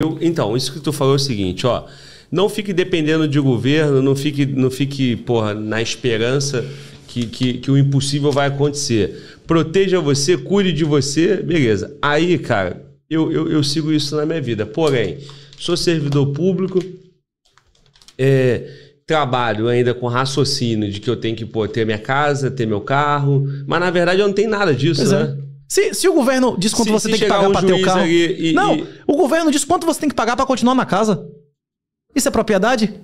Eu, então, isso que tu falou é o seguinte, ó. Não fique dependendo de governo, não fique, não fique porra, na esperança que, que, que o impossível vai acontecer. Proteja você, cuide de você, beleza. Aí, cara, eu, eu, eu sigo isso na minha vida. Porém, sou servidor público, é, trabalho ainda com raciocínio de que eu tenho que pô, ter minha casa, ter meu carro, mas na verdade eu não tenho nada disso, pois é. né? É. Se, se o governo diz quanto se, você se tem que pagar pra para ter o carro. E, não, e... o governo diz quanto você tem que pagar para continuar na casa. Isso é propriedade?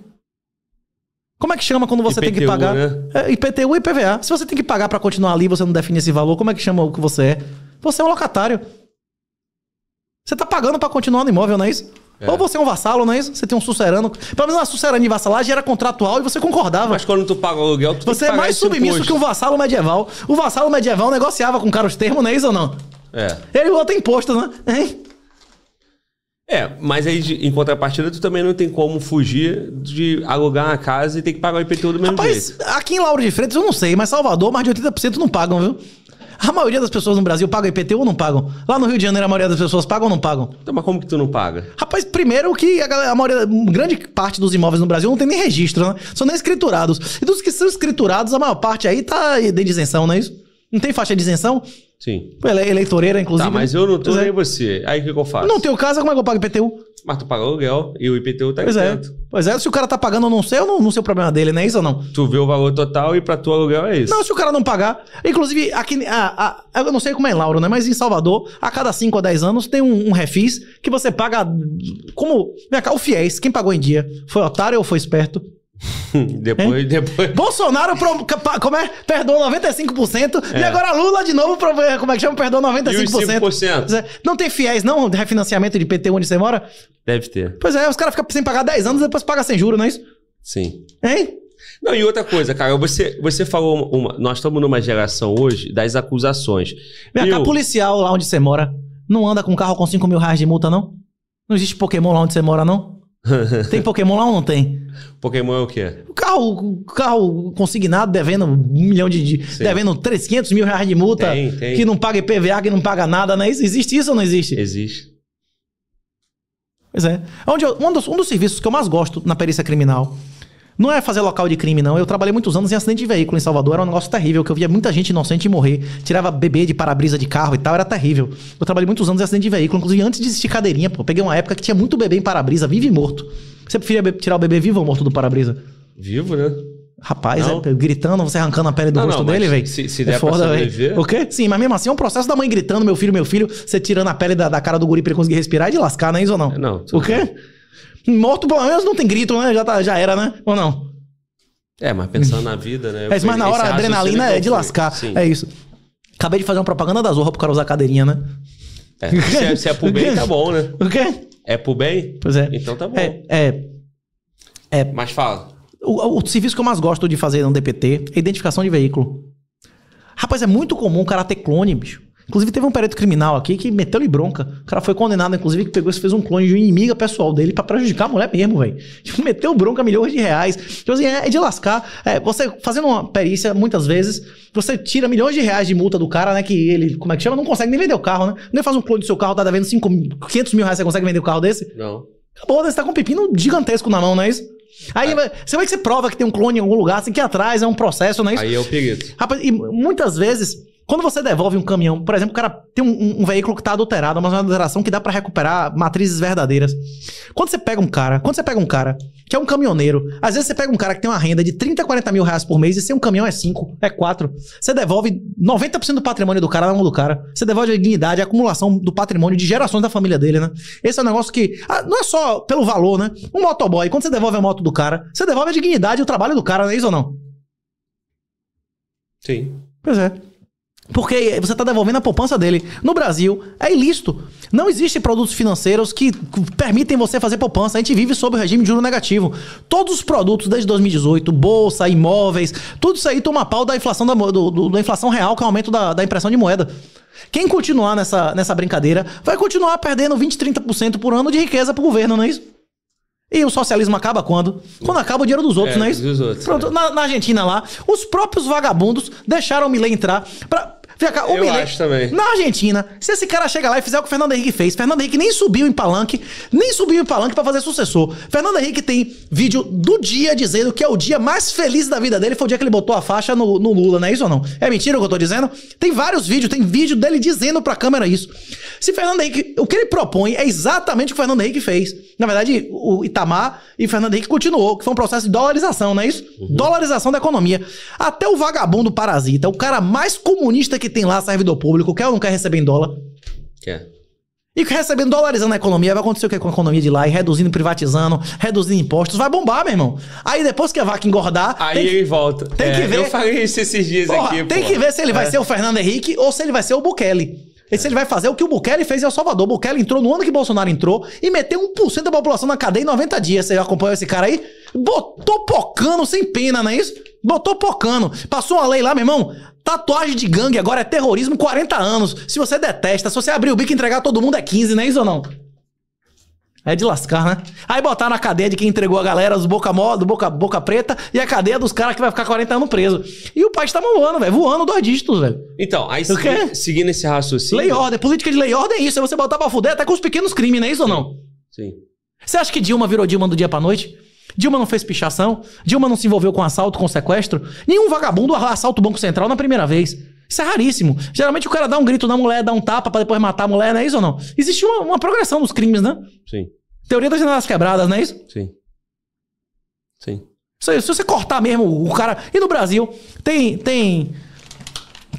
Como é que chama quando você IPTU, tem que pagar? Né? É, IPTU e IPVA. Se você tem que pagar para continuar ali, você não define esse valor, como é que chama o que você é? Você é um locatário. Você tá pagando para continuar no imóvel, não é isso? É. Ou você é um vassalo, não é isso? Você tem um sucerano. Pelo menos uma sucerana de vassalagem era contratual e você concordava. Mas quando tu paga o aluguel, tu Você é mais submisso imposto. que um vassalo medieval. O vassalo medieval negociava com o cara os termos, não é isso ou não? É. Ele bota imposto, né? Hein? É, mas aí, em contrapartida, tu também não tem como fugir de alugar uma casa e ter que pagar o IPTU do mesmo Rapaz, jeito. aqui em Lauro de Freitas, eu não sei, mas Salvador, mais de 80% não pagam, viu? A maioria das pessoas no Brasil paga IPTU ou não pagam? Lá no Rio de Janeiro, a maioria das pessoas pagam ou não pagam? Então, mas como que tu não paga? Rapaz, primeiro que a, galera, a maioria, grande parte dos imóveis no Brasil não tem nem registro, né? São nem escriturados. E dos que são escriturados, a maior parte aí tá de isenção, não é isso? Não tem faixa de isenção? Sim. Ele é eleitoreira, inclusive. Tá, mas né? eu não tô é. nem você. Aí o que, que eu faço? Não tenho casa caso, como é que eu pago IPTU? Mas tu pagou aluguel e o IPTU tá pois isento. É. Pois é, se o cara tá pagando não sei, eu não, não sei o problema dele, não é isso ou não? Tu vê o valor total e pra tu aluguel é isso. Não, se o cara não pagar. Inclusive, aqui. A, a, eu não sei como é em Lauro, né? Mas em Salvador, a cada 5 a 10 anos tem um, um, refis que você paga. Como. Vem o fiéis, quem pagou em dia? Foi otário ou foi esperto? depois, depois. Bolsonaro pro, como é? perdoou 95% é. e agora Lula de novo, pro, eh, como é que chama? Perdoou 95%. 5%. Não tem fiéis, não? De refinanciamento de PT onde você mora? Deve ter. Pois é, os caras ficam sem pagar 10 anos e depois paga sem juros, não é isso? Sim. Hein? Não, e outra coisa, cara, você, você falou uma, Nós estamos numa geração hoje das acusações. Minha cá, policial lá onde você mora, não anda com carro com 5 mil reais de multa, não? Não existe Pokémon lá onde você mora, não? tem Pokémon lá ou não tem? Pokémon é o quê? O carro, carro consignado devendo um milhão de. de devendo 3, mil reais de multa. Tem, tem. Que não paga IPVA, que não paga nada, né? Existe isso ou não existe? Existe. Pois é. Onde eu, um, dos, um dos serviços que eu mais gosto na perícia criminal não é fazer local de crime, não. Eu trabalhei muitos anos em acidente de veículo em Salvador, era um negócio terrível, que eu via muita gente inocente morrer. Tirava bebê de para-brisa de carro e tal, era terrível. Eu trabalhei muitos anos em acidente de veículo, inclusive antes de existir cadeirinha, pô. Peguei uma época que tinha muito bebê em para-brisa, vivo e morto. Você preferia tirar o bebê vivo ou morto do para-brisa? Vivo, né? Rapaz, é, gritando, você arrancando a pele do não, rosto não, dele, velho. Se, se é der é foda, pra O quê? Sim, mas mesmo assim é um processo da mãe gritando, meu filho, meu filho, você tirando a pele da, da cara do guri pra ele conseguir respirar e de lascar, não é isso ou não? Não. O quê? Morto pelo menos não tem grito, né? Já, tá, já era, né? Ou não? É, mas pensando na vida, né? É, mas na hora a adrenalina é de lascar. Sim. É isso. Acabei de fazer uma propaganda da Zorra pro cara usar cadeirinha, né? É, se, é, se é pro bem, tá bom, né? O quê? É pro bem? Pois é. Então tá bom. É. é, é mas fala. O, o serviço que eu mais gosto de fazer no DPT é identificação de veículo. Rapaz, é muito comum o cara ter clone, bicho. Inclusive, teve um perito criminal aqui que meteu-lhe bronca. O cara foi condenado, inclusive, que pegou e fez um clone de uma inimiga pessoal dele para prejudicar a mulher mesmo, velho. Tipo, meteu bronca milhões de reais. Tipo assim, é, é, de lascar. É, você fazendo uma perícia, muitas vezes, você tira milhões de reais de multa do cara, né? Que ele, como é que chama? Não consegue nem vender o carro, né? Nem faz um clone do seu carro, tá devendo 5, 500 mil reais, você consegue vender o carro desse? Não. Acabou, você tá com um pepino gigantesco na mão, não é isso? Aí, é. você vai que você prova que tem um clone em algum lugar, você assim, que ir atrás, é um processo, não é isso? Aí é o perito. Rapaz, e muitas vezes quando você devolve um caminhão, por exemplo, o cara tem um, um veículo que está adulterado, mas é uma adulteração que dá para recuperar matrizes verdadeiras. Quando você pega um cara, quando você pega um cara que é um caminhoneiro, às vezes você pega um cara que tem uma renda de 30, 40 mil reais por mês e sem um caminhão é 5, é 4. Você devolve 90% do patrimônio do cara na mão do cara. Você devolve a dignidade, a acumulação do patrimônio de gerações da família dele, né? Esse é um negócio que ah, não é só pelo valor, né? Um motoboy, quando você devolve a moto do cara, você devolve a dignidade e o trabalho do cara, não é isso ou não? Sim. Pois é. Porque você está devolvendo a poupança dele. No Brasil, é ilícito. Não existem produtos financeiros que permitem você fazer poupança. A gente vive sob o regime de juro negativo. Todos os produtos desde 2018, bolsa, imóveis, tudo isso aí toma pau da inflação, da, do, do, da inflação real, que é o aumento da, da impressão de moeda. Quem continuar nessa, nessa brincadeira vai continuar perdendo 20, 30% por ano de riqueza para o governo, não é isso? E o socialismo acaba quando? Quando acaba o dinheiro dos outros, é, não é isso? Dos outros, Pronto, é. na, na, Argentina lá, os próprios vagabundos deixaram o Milei entrar. Pra, Checa, um Eu acho também. Na Argentina, se esse cara chega lá e fizer o que o Fernando Henrique fez, Fernando Henrique nem subiu em palanque, nem subiu em palanque para fazer sucessor. Fernando Henrique tem vídeo do dia dizendo que é o dia mais feliz da vida dele, foi o dia que ele botou a faixa no, no Lula, não é isso ou não? É mentira o que eu tô dizendo? Tem vários vídeos, tem vídeo dele dizendo pra câmera isso. Se Fernando Henrique, o que ele propõe é exatamente o que o Fernando Henrique fez. Na verdade, o Itamar e o Fernando Henrique continuou, que foi um processo de dolarização, não é isso? Uhum. Dolarização da economia. Até o vagabundo parasita, o cara mais comunista que tem lá servidor público, quer ou não quer receber em dólar? Quer. E recebendo, dolarizando né, a economia, vai acontecer o que com a economia de lá? E reduzindo, privatizando, reduzindo impostos, vai bombar, meu irmão. Aí depois que a vaca engordar. Aí tem que, ele volta. Tem é, que ver. Eu falei isso esses dias porra, aqui. Tem que ver se ele é. vai ser o Fernando Henrique ou se ele vai ser o Bukele. E se ele vai fazer o que o Bukele fez em El Salvador. O Bukele entrou no ano que Bolsonaro entrou e meteu 1% da população na cadeia em 90 dias. Você acompanhou esse cara aí? Botou pocano sem pena, não é isso? Botou pocano. Passou uma lei lá, meu irmão. Tatuagem de gangue agora é terrorismo 40 anos. Se você detesta, se você abrir o bico e entregar todo mundo é 15, não é isso ou não? É de lascar, né? Aí botar na cadeia de quem entregou a galera os boca mó, do boca, boca preta e a cadeia dos caras que vai ficar 40 anos preso. E o país tá voando, velho. Voando dois dígitos, velho. Então, aí segui, seguindo esse raciocínio. Lei ordem, Política de lei ordem é isso. É você botar pra fuder até com os pequenos crimes, não é isso Sim. ou não? Sim. Você acha que Dilma virou Dilma do dia pra noite? Dilma não fez pichação, Dilma não se envolveu com assalto, com sequestro. Nenhum vagabundo assalta o Banco Central na primeira vez. Isso é raríssimo. Geralmente o cara dá um grito na mulher, dá um tapa para depois matar a mulher, não é isso ou não? Existe uma, uma progressão dos crimes, né? Sim. Teoria das janelas quebradas, não é isso? Sim. Sim. Se, se você cortar mesmo o cara. E no Brasil, tem. Tem,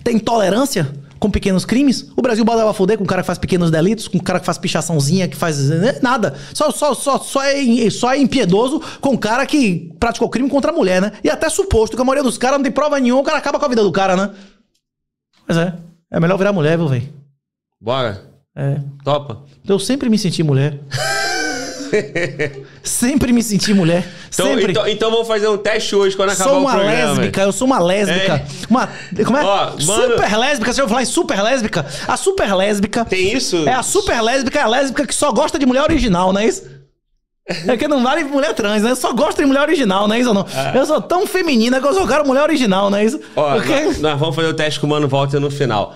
tem tolerância? com pequenos crimes. O Brasil bala pra foder com o cara que faz pequenos delitos, com o cara que faz pichaçãozinha, que faz né, nada. Só, só, só, só, é, só é impiedoso com o cara que praticou crime contra a mulher, né? E até suposto que a maioria dos caras não tem prova nenhuma, o cara acaba com a vida do cara, né? Mas é. É melhor virar mulher, viu, velho? Bora. É. Topa. Eu sempre me senti mulher. Sempre me senti mulher. Então, Sempre. Então, então vou fazer um teste hoje quando acabar o programa. lésbica, eu sou uma lésbica. É. Uma, como é? Ó, mano, super lésbica, você já falar em super lésbica? A super lésbica... Tem isso? É, a super lésbica é a lésbica que só gosta de mulher original, não é isso? É que não vale mulher trans, né? Eu só gosto de mulher original, não é isso ou não? É. Eu sou tão feminina que eu só quero mulher original, não é isso? Ó, Porque... nós, nós vamos fazer o teste com o Mano Walter no final.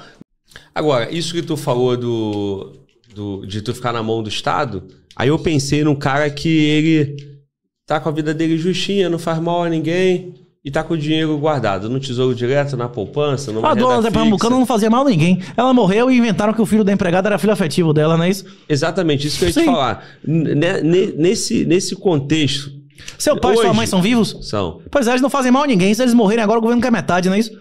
Agora, isso que tu falou do do, de tu ficar na mão do Estado, aí eu pensei num cara que ele tá com a vida dele justinha, não faz mal a ninguém e tá com o dinheiro guardado no tesouro direto, na poupança, numa A ah, dona da Pernambucana não fazia mal a ninguém. Ela morreu e inventaram que o filho da empregada era filho afetivo dela, não é isso? Exatamente, isso que eu ia Sim. te falar. N né, nesse, nesse contexto. Seu pai hoje, e sua mãe são vivos? São. Pois é, eles não fazem mal a ninguém. Se eles morrerem agora, o governo quer metade, não é isso?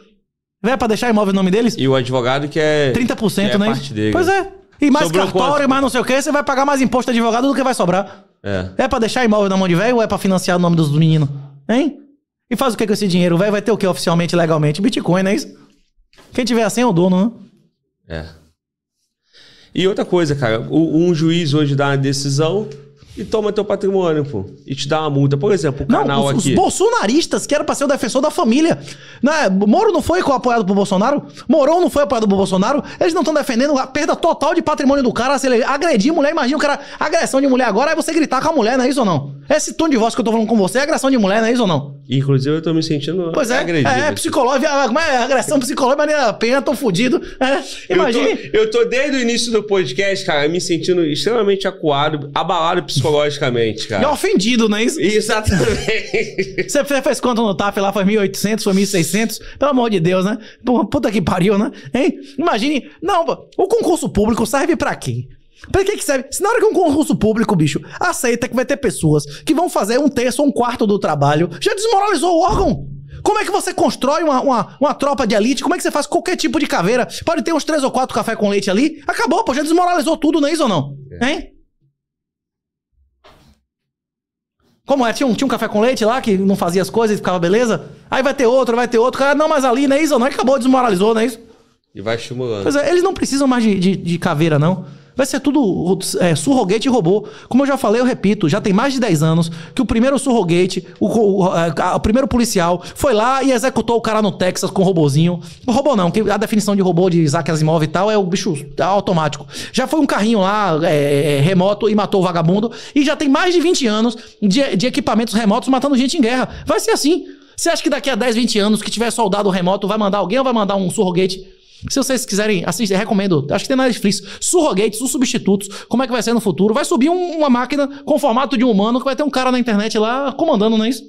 Vai pra deixar imóvel no nome deles? E o advogado que é. 30%, que é né? Parte dele. Pois é. E mais Sobrou cartório, quanto? mais não sei o quê, você vai pagar mais imposto de advogado do que vai sobrar. É. É pra deixar imóvel na mão de velho ou é pra financiar o nome dos meninos? Hein? E faz o que com esse dinheiro? Velho vai ter o que oficialmente, legalmente? Bitcoin, não é isso? Quem tiver assim é o dono, né? É. E outra coisa, cara, um juiz hoje dá uma decisão, e toma teu patrimônio, pô. E te dá uma multa. Por exemplo, o não, canal os, aqui. Os bolsonaristas que era pra ser o defensor da família. Né? Moro não foi apoiado pro Bolsonaro? moro não foi apoiado pro Bolsonaro? Eles não estão defendendo a perda total de patrimônio do cara. Se ele agredir mulher, imagina o cara. Agressão de mulher agora é você gritar com a mulher, não é isso ou não? Esse tom de voz que eu tô falando com você é agressão de mulher, não é isso ou não? Inclusive, eu tô me sentindo. Pois é, é agredido. É, psicológico, mas é, é, agressão psicológica, maneira é, penha, tô fudido. É, imagina. Eu, eu tô, desde o início do podcast, cara, me sentindo extremamente acuado, abalado psicologicamente, cara. E ofendido, não é isso? Exatamente. Você fez quanto no TAF lá? Foi 1.800, foi 1.600? Pelo amor de Deus, né? Puta que pariu, né? Hein? Imagine. Não, o concurso público serve pra quê? Pra que, que serve? Se na hora que um concurso público, bicho, aceita que vai ter pessoas que vão fazer um terço ou um quarto do trabalho, já desmoralizou o órgão. Como é que você constrói uma, uma, uma, tropa de elite? Como é que você faz qualquer tipo de caveira? Pode ter uns três ou quatro café com leite ali. Acabou, pô, já desmoralizou tudo, não é isso ou não? É. Hein? Como é? Tinha um, tinha um café com leite lá que não fazia as coisas e ficava beleza? Aí vai ter outro, vai ter outro. Cara, não, mas ali não é isso ou não? Acabou, desmoralizou, não é isso? E vai estimulando. Pois é, eles não precisam mais de, de, de caveira, não. Vai ser tudo é, surrogate e robô. Como eu já falei, eu repito, já tem mais de 10 anos que o primeiro surrogate, o, o, a, o primeiro policial, foi lá e executou o cara no Texas com um robozinho. Robô não, que a definição de robô de Isaac Asimov e tal é o bicho automático. Já foi um carrinho lá é, é remoto e matou o vagabundo. E já tem mais de 20 anos de, de equipamentos remotos matando gente em guerra. Vai ser assim. Você acha que daqui a 10, 20 anos que tiver soldado remoto vai mandar alguém ou vai mandar um surrogate? Se vocês quiserem assistir, recomendo. Acho que tem na Netflix. Surrogates, os substitutos. Como é que vai ser no futuro? Vai subir um, uma máquina com formato de um humano que vai ter um cara na internet lá comandando, não é isso?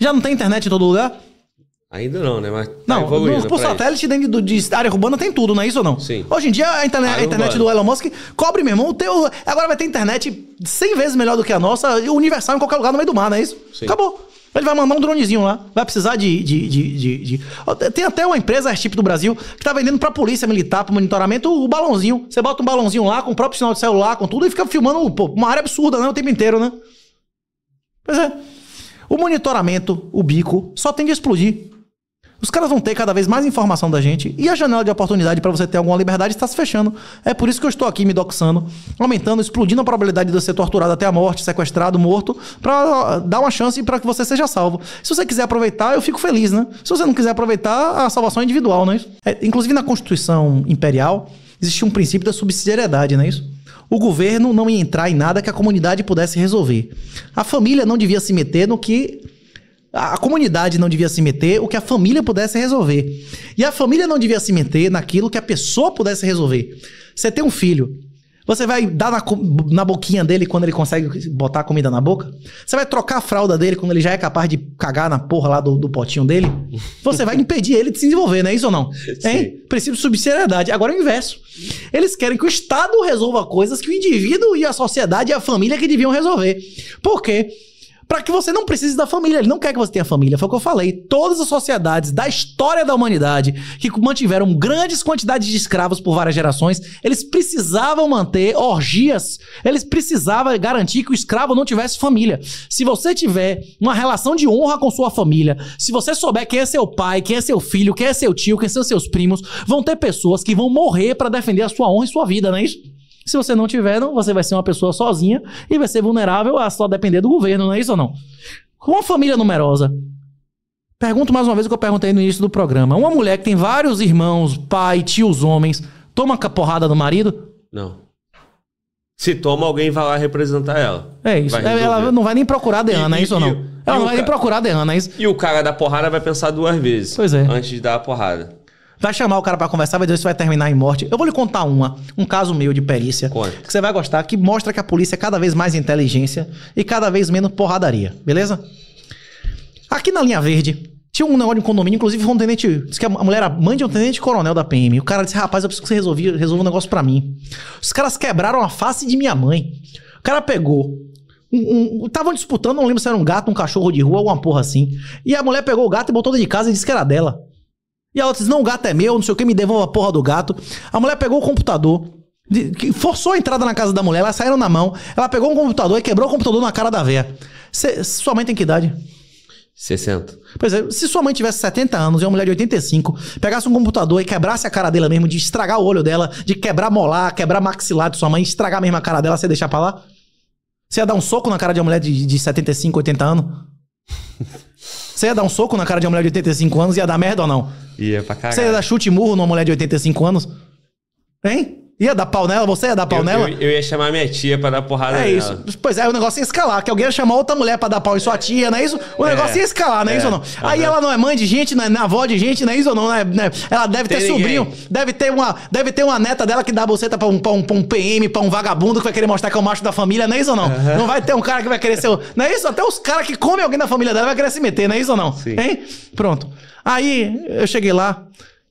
Já não tem internet em todo lugar? Ainda não, né? Mas tá não, por satélite dentro de área urbana tem tudo, não é isso ou não? Sim. Hoje em dia a, interne a internet do Elon Musk cobre, meu irmão. Teu, agora vai ter internet 100 vezes melhor do que a nossa, universal em qualquer lugar no meio do mar, não é isso? Sim. Acabou. Ele vai mandar um dronezinho lá. Vai precisar de. de, de, de, de... Tem até uma empresa, tipo do Brasil, que tá vendendo pra polícia militar, pro monitoramento, o balãozinho. Você bota um balãozinho lá, com o próprio sinal de celular, com tudo, e fica filmando pô, uma área absurda, né? O tempo inteiro, né? Pois é. O monitoramento, o bico, só tem de explodir. Os caras vão ter cada vez mais informação da gente e a janela de oportunidade para você ter alguma liberdade está se fechando. É por isso que eu estou aqui me doxando, aumentando, explodindo a probabilidade de você ser torturado até a morte, sequestrado, morto, para dar uma chance para que você seja salvo. Se você quiser aproveitar, eu fico feliz, né? Se você não quiser aproveitar, a salvação é individual, não é isso? É, inclusive na Constituição Imperial existia um princípio da subsidiariedade, não é isso? O governo não ia entrar em nada que a comunidade pudesse resolver. A família não devia se meter no que a, comunidade não devia se meter, o que a família pudesse resolver. E a família não devia se meter naquilo que a pessoa pudesse resolver. Você tem um filho, você vai dar na, na, boquinha dele quando ele consegue botar a comida na boca? Você vai trocar a fralda dele quando ele já é capaz de cagar na porra lá do, do potinho dele? Você vai impedir ele de se desenvolver, não é isso ou não? Hein? Sim. Princípio de subsidiariedade. Agora é o inverso. Eles querem que o Estado resolva coisas que o indivíduo e a sociedade e a família que deviam resolver. Por quê? para que você não precise da família. Ele não quer que você tenha família. Foi o que eu falei. Todas as sociedades da história da humanidade que mantiveram grandes quantidades de escravos por várias gerações, eles precisavam manter orgias. Eles precisavam garantir que o escravo não tivesse família. Se você tiver uma relação de honra com sua família, se você souber quem é seu pai, quem é seu filho, quem é seu tio, quem são seus primos, vão ter pessoas que vão morrer para defender a sua honra e sua vida, não é isso? Se você não tiver, não, você vai ser uma pessoa sozinha e vai ser vulnerável a só depender do governo, não é isso ou não? Com uma família numerosa, pergunto mais uma vez o que eu perguntei no início do programa: uma mulher que tem vários irmãos, pai, tios, homens, toma a porrada do marido? Não. Se toma, alguém vai lá representar ela. É isso. Ela não vai nem procurar a Deana, é e, é isso e, ou não? E, ela não vai ca... nem procurar a Deana, é isso? E o cara da porrada vai pensar duas vezes. Pois é. Antes de dar a porrada. Vai chamar o cara para conversar, vai dizer se vai terminar em morte. Eu vou lhe contar uma, um caso meu de perícia. Conta. Que você vai gostar, que mostra que a polícia é cada vez mais inteligência e cada vez menos porradaria, beleza? Aqui na linha verde, tinha um negócio de um condomínio, inclusive foi um tenente. Disse que a mulher era mãe de um tenente coronel da PM. O cara disse: rapaz, eu preciso que você resolvi, resolva um negócio para mim. Os caras quebraram a face de minha mãe. O cara pegou. Estavam um, um, disputando, não lembro se era um gato, um cachorro de rua, alguma porra assim. E a mulher pegou o gato e botou dentro de casa e disse que era dela. E ela disse Não, o gato é meu, não sei o que, me devolva a porra do gato. A mulher pegou o computador, forçou a entrada na casa da mulher, elas saíram na mão, ela pegou um computador e quebrou o computador na cara da véia. Cê, sua mãe tem que idade? 60. Pois é, se sua mãe tivesse 70 anos e uma mulher de 85 pegasse um computador e quebrasse a cara dela mesmo, de estragar o olho dela, de quebrar molar, quebrar maxilar de sua mãe, estragar mesmo a cara dela, você deixar pra lá? Você ia dar um soco na cara de uma mulher de, de 75, 80 anos? Você ia dar um soco na cara de uma mulher de 85 anos, ia dar merda ou não? Ia pra caralho. Você ia dar chute e murro numa mulher de 85 anos? Hein? Ia dar pau nela? Você ia dar pau eu, nela? Eu, eu, ia chamar minha tia pra dar porrada é nela. É isso. Pois é, o negócio ia é escalar, que alguém ia chamar outra mulher pra dar pau em sua é. tia, não é isso? O é, negócio ia escalar, não é, é isso ou não? Uhum. Aí ela não é mãe de gente, não é avó de gente, não é isso ou não? não, é, né? Ela deve Tem ter ninguém. sobrinho, deve ter, uma, deve ter uma neta dela que dá buceta pra um, pra, um, pra um PM, pra um vagabundo que vai querer mostrar que é o macho da família, não é isso ou não? Uhum. Não vai ter um cara que vai querer ser. O, não é isso? Até os caras que comem alguém da família dela vai querer se meter, não é isso ou não? Sim. Hein? Pronto. Aí eu cheguei lá.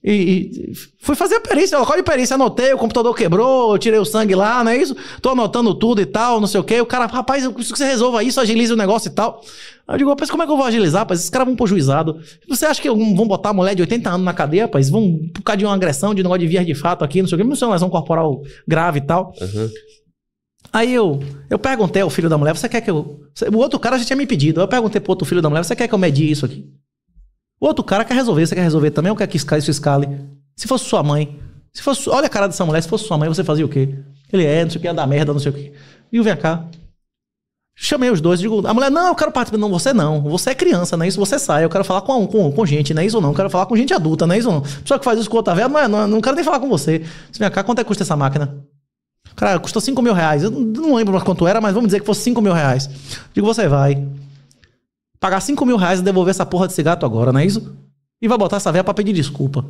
E, e, fui fazer a perícia, qual de perícia, anotei, o computador quebrou, eu tirei o sangue lá, não é isso? Tô anotando tudo e tal, não sei o quê. O cara, rapaz, eu preciso que você resolva isso, agilize o negócio e tal. Aí eu digo, rapaz, como é que eu vou agilizar, rapaz? Esses caras vão pro juizado. Você acha que vão botar a mulher de 80 anos na cadeia, rapaz? Vão por causa de uma agressão, de um negócio de vias de fato aqui, não sei o quê, não sei, é uma lesão corporal grave e tal. Uhum. Aí eu, eu perguntei ao filho da mulher, você quer que eu. O outro cara já tinha me pedido. Eu perguntei pro outro filho da mulher, você quer que eu medie isso aqui? O outro cara quer resolver, você quer resolver também é ou quer que é escale isso escale? Se fosse sua mãe, se fosse, olha a cara dessa mulher, se fosse sua mãe, você fazia o quê? Ele é, não sei o que, ia dar merda, não sei o quê. E vem cá. Chamei os dois, digo, a mulher, não, eu quero participar. Não, você não, você é criança, não é isso? Você sai, eu quero falar com, com, com gente, não é isso ou não? Eu quero falar com gente adulta, não é isso ou não? Pessoa que faz isso com outra velha, não, é, não, é, não quero nem falar com você. Você vem cá, quanto é que custa essa máquina? Cara, custou 5 mil reais. Eu não lembro quanto era, mas vamos dizer que fosse 5 mil reais. Digo, você vai pagar 5 mil reais e devolver essa porra desse gato agora, não é isso? E vai botar essa veia pra pedir desculpa.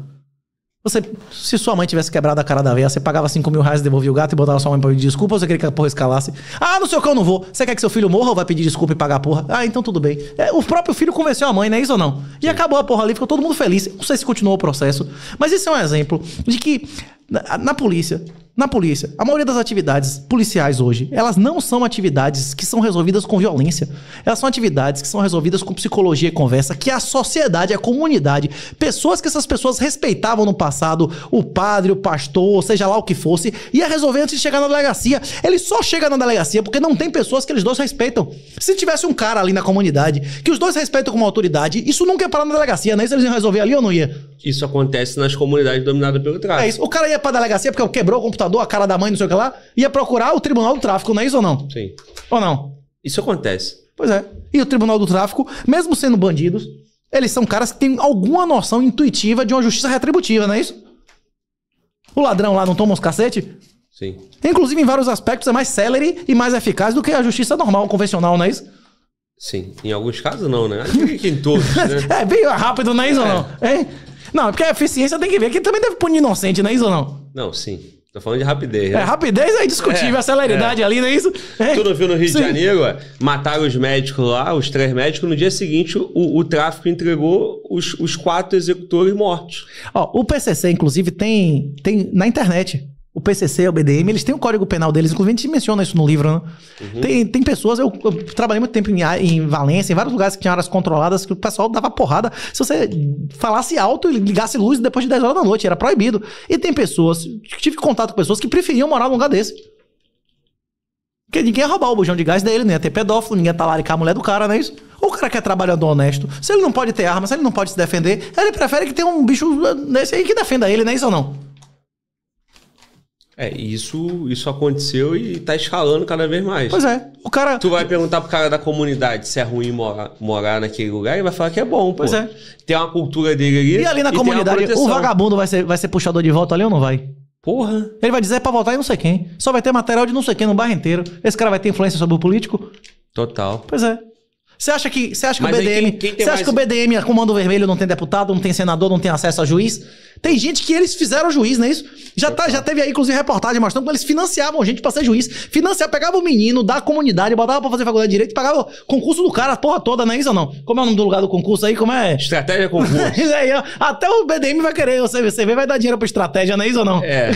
Você, se sua mãe tivesse quebrado a cara da veia, você pagava 5 mil reais, devolvia o gato e botava sua mãe pra pedir desculpa, ou você queria que a porra escalasse? Ah, no seu cão eu não vou. Você quer que seu filho morra ou vai pedir desculpa e pagar a porra? Ah, então tudo bem. É, o próprio filho convenceu a mãe, não é isso ou não? E acabou a porra ali, ficou todo mundo feliz. Não sei se continuou o processo. Mas isso é um exemplo de que na, na polícia na polícia, a maioria das atividades policiais hoje, elas não são atividades que são resolvidas com violência. Elas são atividades que são resolvidas com psicologia e conversa, que a sociedade, a comunidade, pessoas que essas pessoas respeitavam no passado, o padre, o pastor, seja lá o que fosse, ia resolver antes de chegar na delegacia. Ele só chega na delegacia porque não tem pessoas que eles dois respeitam. Se tivesse um cara ali na comunidade que os dois respeitam como autoridade, isso nunca ia parar na delegacia, né? Isso eles iam resolver ali ou não ia? Isso acontece nas comunidades dominadas pelo tráfico. É isso. O cara ia pra delegacia porque quebrou o computador violador, a cara da mãe, não sei o que lá, ia procurar o Tribunal do Tráfico, não é isso ou não? Sim. Ou não? Isso acontece. Pois é. E o Tribunal do Tráfico, mesmo sendo bandidos, eles são caras que têm alguma noção intuitiva de uma justiça retributiva, não é isso? O ladrão lá não toma uns cacete? Sim. Inclusive, em vários aspectos, é mais celere e mais eficaz do que a justiça normal, convencional, não é isso? Sim. Em alguns casos, não, né? Acho que em todos, né? é, bem rápido, não é isso é. ou não? Hein? Não, é porque a eficiência tem que ver que também deve punir inocente, não é isso ou não? Não, sim. Tô falando de rapidez, né? É, rapidez é indiscutível, é, a celeridade é. ali, não é isso? É. Tu não viu no Rio Sim. de Janeiro? Ué? Mataram os médicos lá, os três médicos. No dia seguinte, o, o tráfico entregou os, os quatro executores mortos. Ó, o PCC, inclusive, tem, tem na internet o PCC, o BDM, eles têm o código penal deles, inclusive a gente menciona isso no livro. Né? Uhum. Tem, tem pessoas, eu, eu, trabalhei muito tempo em, em Valência, em vários lugares que tinham áreas controladas, que o pessoal dava porrada. Se você falasse alto e ligasse luz depois de 10 horas da noite, era proibido. E tem pessoas, tive contato com pessoas que preferiam morar num lugar desse. Porque ninguém ia roubar o bujão de gás dele, nem ia ter pedófilo, ninguém ia talaricar a mulher do cara, não é isso? Ou o cara que é trabalhador honesto, se ele não pode ter arma, se ele não pode se defender, ele prefere que tenha um bicho eh, desse aí que defenda ele, não é isso ou não? É, isso, isso aconteceu e tá escalando cada vez mais. Pois é. O cara. Tu vai perguntar pro cara da comunidade se é ruim morar, morar naquele lugar e vai falar que é bom, pois pô. Pois é. Tem uma cultura dele ali. E ali na e comunidade, o vagabundo vai ser, vai ser puxador de volta ali ou não vai? Porra. Ele vai dizer para é pra votar não sei quem. Só vai ter material de não sei quem no bairro inteiro. Esse cara vai ter influência sobre o político. Total. Pois é. Você acha que, você acha que o BDM, quem, quem você mais... acha que o BDM, a é Comando Vermelho não tem deputado, não tem senador, não tem acesso a juiz? Tem gente que eles fizeram juiz, não é isso? Já, tá, já teve aí, inclusive, reportagem mostrando que eles financiavam gente pra ser juiz. Financiava, pegava o menino da comunidade, botava pra fazer faculdade de direito, pagava o concurso do cara, a porra toda, não é isso ou não? Como é o nome do lugar do concurso aí? Como é? Estratégia concurso. É aí, ó, até o BDM vai querer, o CVCV vai dar dinheiro pra estratégia, não é isso ou não? É.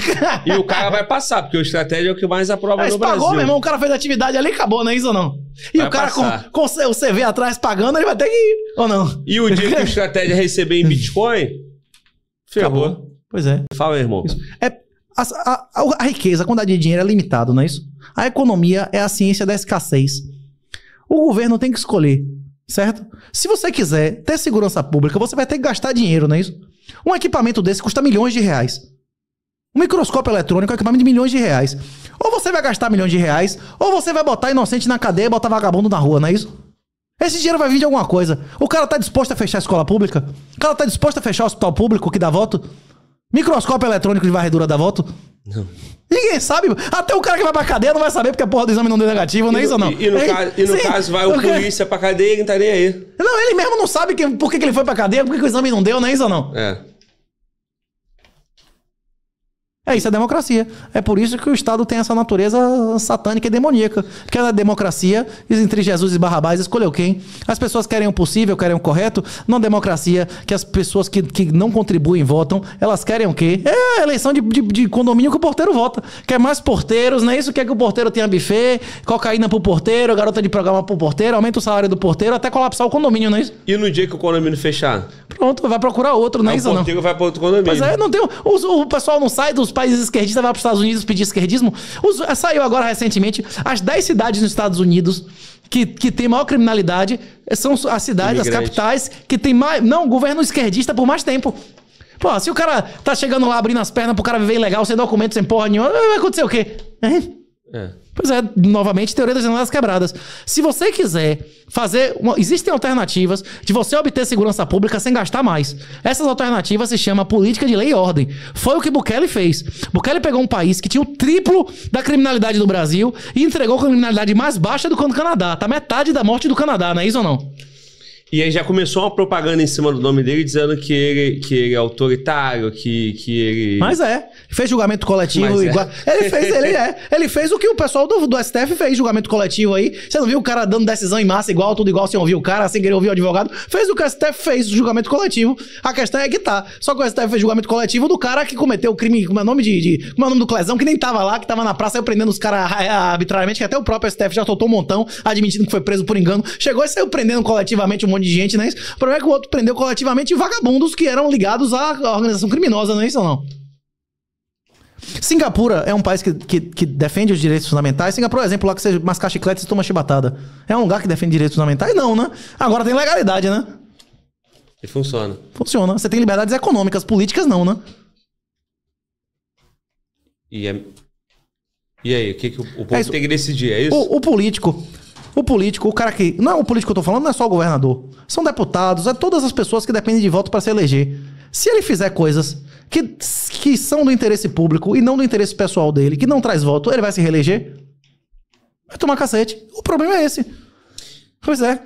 E o cara vai passar, porque o estratégia é o que mais aprova é, no pagou, Brasil. pagou, meu irmão, o cara fez atividade ali acabou, não é isso ou não? E vai o cara com, com o CV atrás pagando, ele vai ter que ir, ou não? E o dia que a estratégia receber em Bitcoin, ferrou. Acabou. Pois é. Fala, irmão. Isso. É, a, a, a, riqueza, a quantidade de dinheiro é limitada, não é isso? A economia é a ciência da escassez. O governo tem que escolher, certo? Se você quiser ter segurança pública, você vai ter que gastar dinheiro, não é isso? Um equipamento desse custa milhões de reais. Um microscópio eletrônico é um equipamento de milhões de reais. Ou você vai gastar milhões de reais, ou você vai botar inocente na cadeia e botar vagabundo na rua, não é isso? Esse dinheiro vai vir de alguma coisa. O cara tá disposto a fechar a escola pública? O cara tá disposto a fechar o hospital público que dá voto? Microscópio eletrônico de varredura dá voto? Não. Ninguém sabe. Até o cara que vai pra cadeia não vai saber porque a porra do exame não deu negativo, não é isso ou não? E, e no, caso, e no sim, caso vai o polícia pra cadeia e não tá nem aí. Não, ele mesmo não sabe que, por que, que ele foi pra cadeia, por que, que o exame não deu, não é isso ou não? É. É isso, é democracia. É por isso que o Estado tem essa natureza satânica e demoníaca. que é a democracia, entre Jesus e Barrabás, escolheu quem? As pessoas querem o possível, querem o correto. Na democracia, que as pessoas que, que não contribuem votam, elas querem o quê? É a eleição de, de, de condomínio que o porteiro vota. Quer mais porteiros, não é isso? Quer que o porteiro tenha buffet, cocaína pro porteiro, garota de programa pro porteiro, aumenta o salário do porteiro até colapsar o condomínio, não é isso? E no dia que o condomínio fechar? Pronto, vai procurar outro, não é, é isso? O porteiro não. vai para outro condomínio. Mas é, não tem. O, o pessoal não sai dos países esquerdistas, vai para os Estados Unidos pedir esquerdismo. Os, eh, saiu agora recentemente as 10 cidades nos Estados Unidos que, que tem maior criminalidade eh, são as cidades, as capitais que tem mais. Não, governo esquerdista por mais tempo. Pô, se o cara tá chegando lá abrindo as pernas pro cara viver ilegal, sem documento, sem porra nenhuma, vai acontecer o quê? Hein? É. Pois é, novamente, teoria das janelas quebradas. Se você quiser fazer. Uma... Existem alternativas de você obter segurança pública sem gastar mais. Essas alternativas se chama política de lei e ordem. Foi o que Bukele fez. Bukele pegou um país que tinha o triplo da criminalidade do Brasil e entregou a criminalidade mais baixa do que o Canadá. Tá metade da morte do Canadá, não é isso ou não? E aí já começou uma propaganda em cima do nome dele, dizendo que ele, que ele é autoritário, que, que ele. Mas é. Fez julgamento coletivo é. igual. Ele fez, ele é. Ele fez o que o pessoal do, do STF fez, julgamento coletivo aí. Você não viu o cara dando decisão em massa igual, tudo igual, sem ouvir o cara, sem querer ouvir o advogado. Fez o que o STF fez, julgamento coletivo. A questão é que tá. Só que o STF fez julgamento coletivo do cara que cometeu o crime, como é o nome de. como é o nome do Clezão, que nem tava lá, que tava na praça, saiu prendendo os caras eh, arbitrariamente, que até o próprio STF já soltou um montão, admitindo que foi preso por engano. Chegou e saiu prendendo coletivamente um monte de gente, né? O problema é que o outro prendeu coletivamente vagabundos que eram ligados à organização criminosa, não é isso ou não? Singapura é um país que, que, que, defende os direitos fundamentais. Singapura é um exemplo lá que você mascar chiclete e toma chibatada. É um lugar que defende direitos fundamentais? Não, né? Agora tem legalidade, né? E funciona. Funciona. Você tem liberdades econômicas, políticas não, né? E, é... e aí, o que, que o, o povo é tem que decidir? É isso? O, o político. O político, o cara que. Não é o político que eu tô falando, não é só o governador. São deputados, é todas as pessoas que dependem de voto para se eleger. Se ele fizer coisas que, que são do interesse público e não do interesse pessoal dele, que não traz voto, ele vai se reeleger? Vai tomar cacete. O problema é esse. Pois é.